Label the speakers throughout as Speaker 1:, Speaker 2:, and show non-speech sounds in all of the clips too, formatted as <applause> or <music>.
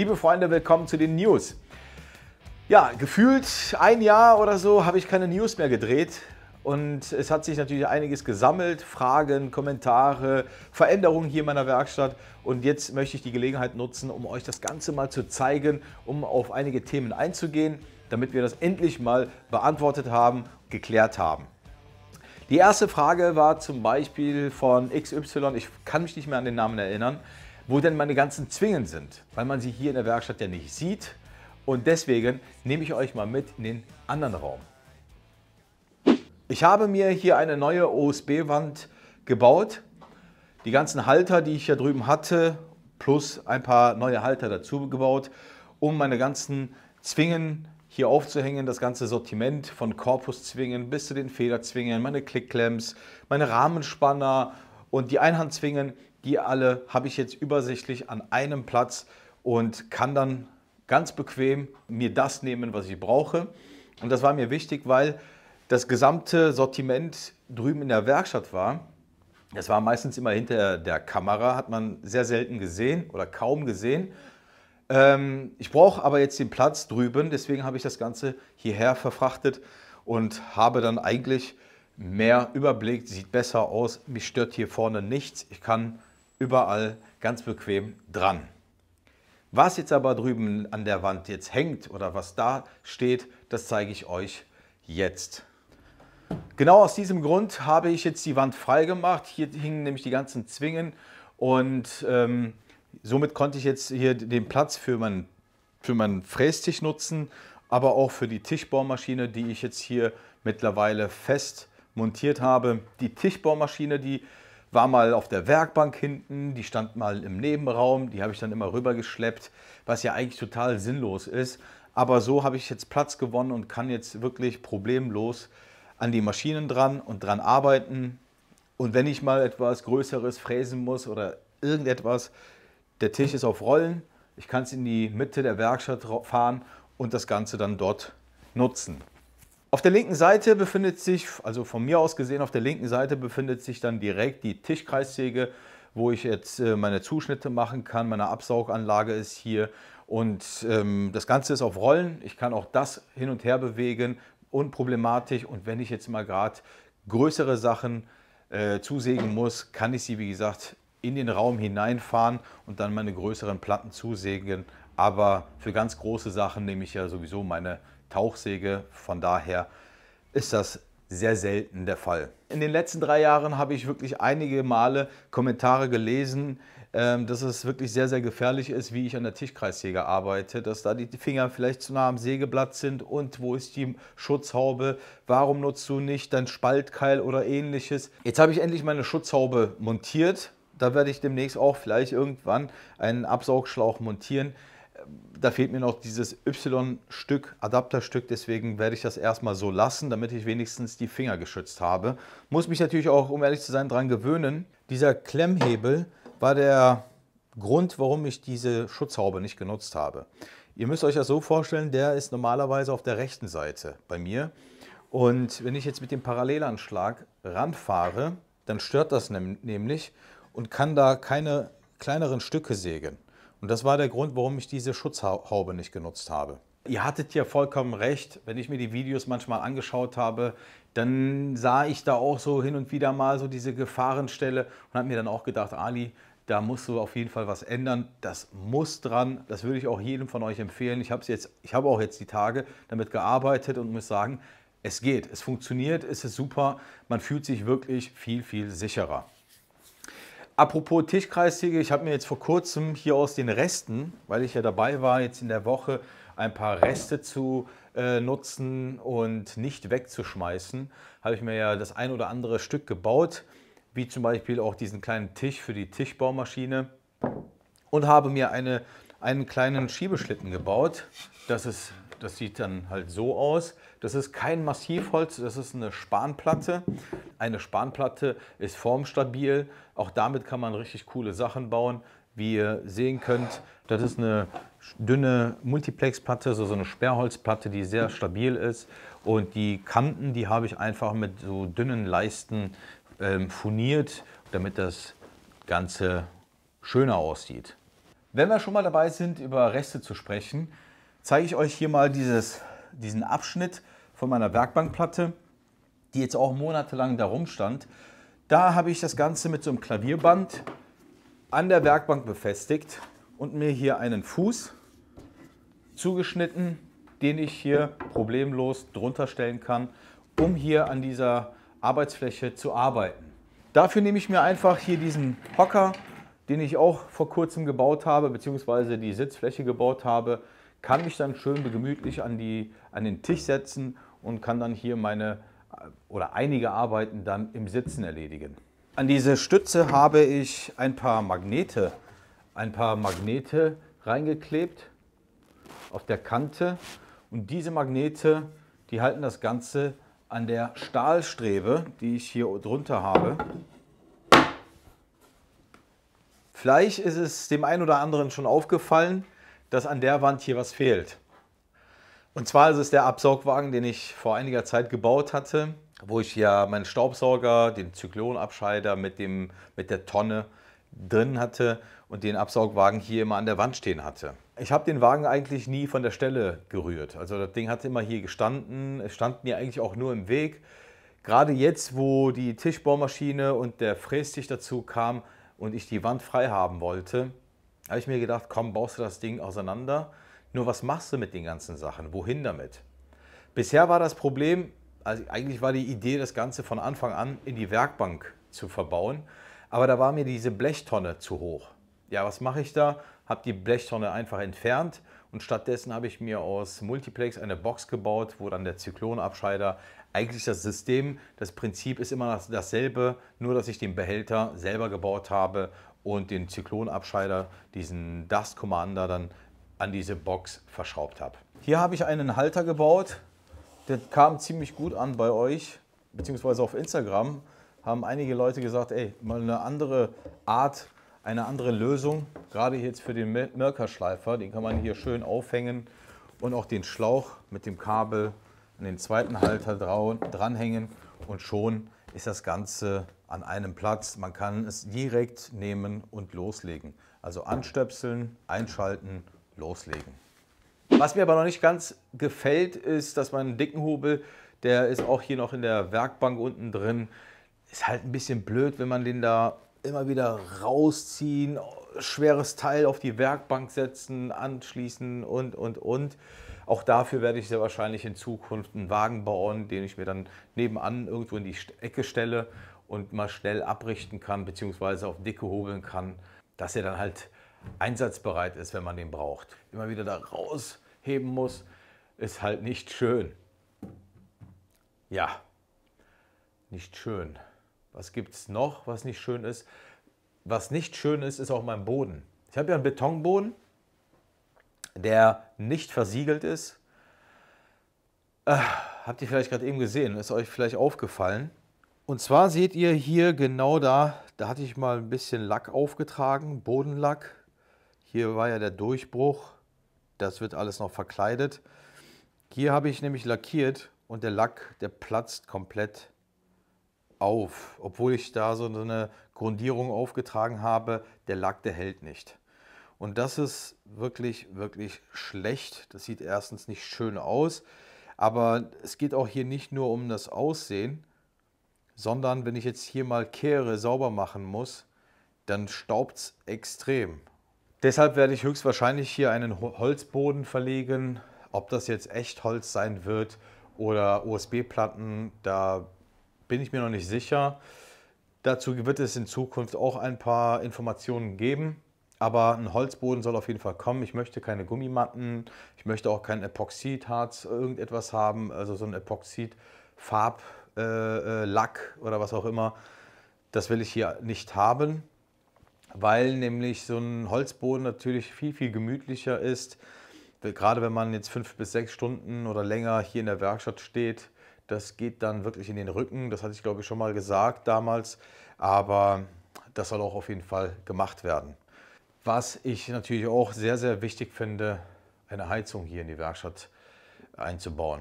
Speaker 1: Liebe Freunde, willkommen zu den News. Ja, gefühlt ein Jahr oder so habe ich keine News mehr gedreht. Und es hat sich natürlich einiges gesammelt, Fragen, Kommentare, Veränderungen hier in meiner Werkstatt. Und jetzt möchte ich die Gelegenheit nutzen, um euch das Ganze mal zu zeigen, um auf einige Themen einzugehen, damit wir das endlich mal beantwortet haben, geklärt haben. Die erste Frage war zum Beispiel von XY, ich kann mich nicht mehr an den Namen erinnern, wo denn meine ganzen Zwingen sind, weil man sie hier in der Werkstatt ja nicht sieht. Und deswegen nehme ich euch mal mit in den anderen Raum. Ich habe mir hier eine neue OSB-Wand gebaut. Die ganzen Halter, die ich hier drüben hatte, plus ein paar neue Halter dazu gebaut, um meine ganzen Zwingen hier aufzuhängen, das ganze Sortiment von Korpuszwingen bis zu den Federzwingen, meine Clickclamps, meine Rahmenspanner und die Einhandzwingen die alle habe ich jetzt übersichtlich an einem Platz und kann dann ganz bequem mir das nehmen, was ich brauche. Und das war mir wichtig, weil das gesamte Sortiment drüben in der Werkstatt war. Es war meistens immer hinter der Kamera, hat man sehr selten gesehen oder kaum gesehen. Ähm, ich brauche aber jetzt den Platz drüben, deswegen habe ich das Ganze hierher verfrachtet und habe dann eigentlich mehr Überblick, sieht besser aus. Mich stört hier vorne nichts. Ich kann überall ganz bequem dran. Was jetzt aber drüben an der Wand jetzt hängt oder was da steht, das zeige ich euch jetzt. Genau aus diesem Grund habe ich jetzt die Wand frei gemacht. Hier hingen nämlich die ganzen Zwingen und ähm, somit konnte ich jetzt hier den Platz für meinen, für meinen Frästisch nutzen, aber auch für die Tischbohrmaschine, die ich jetzt hier mittlerweile fest montiert habe. Die Tischbohrmaschine, die war mal auf der Werkbank hinten, die stand mal im Nebenraum, die habe ich dann immer rübergeschleppt, was ja eigentlich total sinnlos ist. Aber so habe ich jetzt Platz gewonnen und kann jetzt wirklich problemlos an die Maschinen dran und dran arbeiten. Und wenn ich mal etwas Größeres fräsen muss oder irgendetwas, der Tisch ist auf Rollen, ich kann es in die Mitte der Werkstatt fahren und das Ganze dann dort nutzen. Auf der linken Seite befindet sich, also von mir aus gesehen, auf der linken Seite befindet sich dann direkt die Tischkreissäge, wo ich jetzt äh, meine Zuschnitte machen kann. Meine Absauganlage ist hier und ähm, das Ganze ist auf Rollen. Ich kann auch das hin und her bewegen, unproblematisch. Und wenn ich jetzt mal gerade größere Sachen äh, zusägen muss, kann ich sie, wie gesagt, in den Raum hineinfahren und dann meine größeren Platten zusägen. Aber für ganz große Sachen nehme ich ja sowieso meine Tauchsäge. Von daher ist das sehr selten der Fall. In den letzten drei Jahren habe ich wirklich einige Male Kommentare gelesen, ähm, dass es wirklich sehr, sehr gefährlich ist, wie ich an der Tischkreissäge arbeite, dass da die Finger vielleicht zu nah am Sägeblatt sind und wo ist die Schutzhaube, warum nutzt du nicht dein Spaltkeil oder ähnliches. Jetzt habe ich endlich meine Schutzhaube montiert, da werde ich demnächst auch vielleicht irgendwann einen Absaugschlauch montieren da fehlt mir noch dieses Y-Stück, Adapterstück, deswegen werde ich das erstmal so lassen, damit ich wenigstens die Finger geschützt habe. Muss mich natürlich auch, um ehrlich zu sein, daran gewöhnen. Dieser Klemmhebel war der Grund, warum ich diese Schutzhaube nicht genutzt habe. Ihr müsst euch das so vorstellen, der ist normalerweise auf der rechten Seite bei mir. Und wenn ich jetzt mit dem Parallelanschlag ranfahre, dann stört das nämlich und kann da keine kleineren Stücke sägen. Und das war der Grund, warum ich diese Schutzhaube nicht genutzt habe. Ihr hattet ja vollkommen recht. Wenn ich mir die Videos manchmal angeschaut habe, dann sah ich da auch so hin und wieder mal so diese Gefahrenstelle und habe mir dann auch gedacht, Ali, da musst du auf jeden Fall was ändern. Das muss dran. Das würde ich auch jedem von euch empfehlen. Ich habe jetzt, ich habe auch jetzt die Tage damit gearbeitet und muss sagen, es geht, es funktioniert, es ist super. Man fühlt sich wirklich viel, viel sicherer. Apropos Tischkreissäge, ich habe mir jetzt vor kurzem hier aus den Resten, weil ich ja dabei war, jetzt in der Woche ein paar Reste zu äh, nutzen und nicht wegzuschmeißen, habe ich mir ja das ein oder andere Stück gebaut, wie zum Beispiel auch diesen kleinen Tisch für die Tischbaumaschine und habe mir eine, einen kleinen Schiebeschlitten gebaut. Das ist das sieht dann halt so aus. Das ist kein Massivholz, das ist eine Spanplatte. Eine Spanplatte ist formstabil. Auch damit kann man richtig coole Sachen bauen. Wie ihr sehen könnt, das ist eine dünne Multiplexplatte, so, so eine Sperrholzplatte, die sehr stabil ist. Und die Kanten, die habe ich einfach mit so dünnen Leisten ähm, furniert, damit das Ganze schöner aussieht. Wenn wir schon mal dabei sind, über Reste zu sprechen, zeige ich euch hier mal dieses, diesen Abschnitt von meiner Werkbankplatte, die jetzt auch monatelang da rumstand. Da habe ich das Ganze mit so einem Klavierband an der Werkbank befestigt und mir hier einen Fuß zugeschnitten, den ich hier problemlos drunter stellen kann, um hier an dieser Arbeitsfläche zu arbeiten. Dafür nehme ich mir einfach hier diesen Hocker, den ich auch vor kurzem gebaut habe, beziehungsweise die Sitzfläche gebaut habe, kann mich dann schön gemütlich an, die, an den Tisch setzen und kann dann hier meine äh, oder einige Arbeiten dann im Sitzen erledigen. An diese Stütze habe ich ein paar Magnete, ein paar Magnete reingeklebt auf der Kante und diese Magnete, die halten das Ganze an der Stahlstrebe, die ich hier drunter habe. Vielleicht ist es dem einen oder anderen schon aufgefallen, dass an der Wand hier was fehlt. Und zwar ist es der Absaugwagen, den ich vor einiger Zeit gebaut hatte, wo ich ja meinen Staubsauger, den Zyklonabscheider mit, dem, mit der Tonne drin hatte und den Absaugwagen hier immer an der Wand stehen hatte. Ich habe den Wagen eigentlich nie von der Stelle gerührt. Also das Ding hat immer hier gestanden, es stand mir eigentlich auch nur im Weg. Gerade jetzt, wo die Tischbaumaschine und der Frästich dazu kam und ich die Wand frei haben wollte, habe ich mir gedacht, komm, baust du das Ding auseinander. Nur was machst du mit den ganzen Sachen? Wohin damit? Bisher war das Problem, also eigentlich war die Idee, das Ganze von Anfang an in die Werkbank zu verbauen. Aber da war mir diese Blechtonne zu hoch. Ja, was mache ich da? Habe die Blechtonne einfach entfernt und stattdessen habe ich mir aus Multiplex eine Box gebaut, wo dann der Zyklonabscheider, eigentlich das System, das Prinzip ist immer dasselbe, nur dass ich den Behälter selber gebaut habe und den Zyklonabscheider, diesen Dust Commander dann an diese Box verschraubt habe. Hier habe ich einen Halter gebaut, der kam ziemlich gut an bei euch, beziehungsweise auf Instagram haben einige Leute gesagt, ey, mal eine andere Art, eine andere Lösung, gerade jetzt für den Merkerschleifer, den kann man hier schön aufhängen und auch den Schlauch mit dem Kabel an den zweiten Halter dranhängen und schon ist das Ganze an einem Platz. Man kann es direkt nehmen und loslegen. Also anstöpseln, einschalten, loslegen. Was mir aber noch nicht ganz gefällt, ist, dass man dicken Hobel, der ist auch hier noch in der Werkbank unten drin, ist halt ein bisschen blöd, wenn man den da immer wieder rausziehen, schweres Teil auf die Werkbank setzen, anschließen und, und, und. Auch dafür werde ich sehr wahrscheinlich in Zukunft einen Wagen bauen, den ich mir dann nebenan irgendwo in die Ecke stelle und mal schnell abrichten kann, beziehungsweise auf dicke hobeln kann, dass er dann halt einsatzbereit ist, wenn man den braucht. Immer wieder da rausheben muss, ist halt nicht schön. Ja, nicht schön. Was gibt es noch, was nicht schön ist? Was nicht schön ist, ist auch mein Boden. Ich habe ja einen Betonboden, der nicht versiegelt ist. Äh, habt ihr vielleicht gerade eben gesehen, ist euch vielleicht aufgefallen. Und zwar seht ihr hier genau da, da hatte ich mal ein bisschen Lack aufgetragen, Bodenlack. Hier war ja der Durchbruch, das wird alles noch verkleidet. Hier habe ich nämlich lackiert und der Lack, der platzt komplett auf. Obwohl ich da so eine Grundierung aufgetragen habe, der Lack, der hält nicht. Und das ist wirklich, wirklich schlecht. Das sieht erstens nicht schön aus, aber es geht auch hier nicht nur um das Aussehen, sondern wenn ich jetzt hier mal Kehre sauber machen muss, dann staubt es extrem. Deshalb werde ich höchstwahrscheinlich hier einen Holzboden verlegen. Ob das jetzt echt Holz sein wird oder USB-Platten, da bin ich mir noch nicht sicher. Dazu wird es in Zukunft auch ein paar Informationen geben. Aber ein Holzboden soll auf jeden Fall kommen. Ich möchte keine Gummimatten, ich möchte auch kein Epoxidharz, irgendetwas haben, also so ein Epoxidfarb. Äh, äh, Lack oder was auch immer. Das will ich hier nicht haben, weil nämlich so ein Holzboden natürlich viel, viel gemütlicher ist. Gerade wenn man jetzt fünf bis sechs Stunden oder länger hier in der Werkstatt steht, das geht dann wirklich in den Rücken. Das hatte ich, glaube ich, schon mal gesagt damals. Aber das soll auch auf jeden Fall gemacht werden. Was ich natürlich auch sehr, sehr wichtig finde, eine Heizung hier in die Werkstatt einzubauen.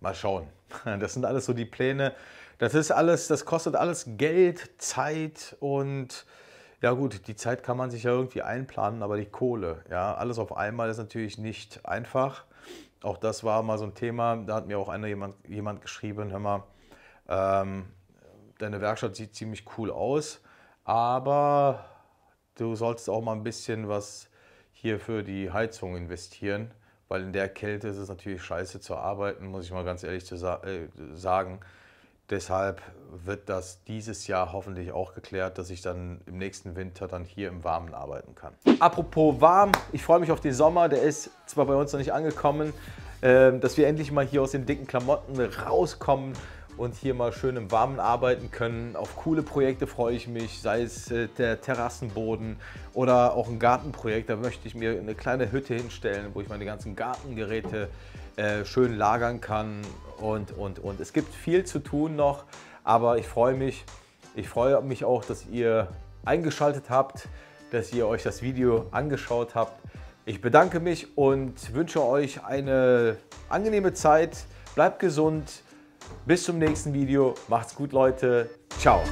Speaker 1: Mal schauen, <laughs> Das sind alles so die Pläne. Das ist alles, das kostet alles Geld, Zeit und ja gut, die Zeit kann man sich ja irgendwie einplanen, aber die Kohle, ja, alles auf einmal ist natürlich nicht einfach. Auch das war mal so ein Thema, da hat mir auch einer jemand, jemand geschrieben, hör mal, ähm, deine Werkstatt sieht ziemlich cool aus, aber du solltest auch mal ein bisschen was hier für die Heizung investieren weil in der Kälte ist es natürlich scheiße zu arbeiten, muss ich mal ganz ehrlich zu sa äh, sagen. Deshalb wird das dieses Jahr hoffentlich auch geklärt, dass ich dann im nächsten Winter dann hier im Warmen arbeiten kann. Apropos warm, ich freue mich auf den Sommer, der ist zwar bei uns noch nicht angekommen, äh, dass wir endlich mal hier aus den dicken Klamotten rauskommen, und hier mal schön im Warmen arbeiten können. Auf coole Projekte freue ich mich, sei es äh, der Terrassenboden oder auch ein Gartenprojekt. Da möchte ich mir eine kleine Hütte hinstellen, wo ich meine ganzen Gartengeräte äh, schön lagern kann und, und, und. Es gibt viel zu tun noch, aber ich freue mich. Ich freue mich auch, dass ihr eingeschaltet habt, dass ihr euch das Video angeschaut habt. Ich bedanke mich und wünsche euch eine angenehme Zeit. Bleibt gesund bis zum nächsten Video. Macht's gut, Leute. Ciao.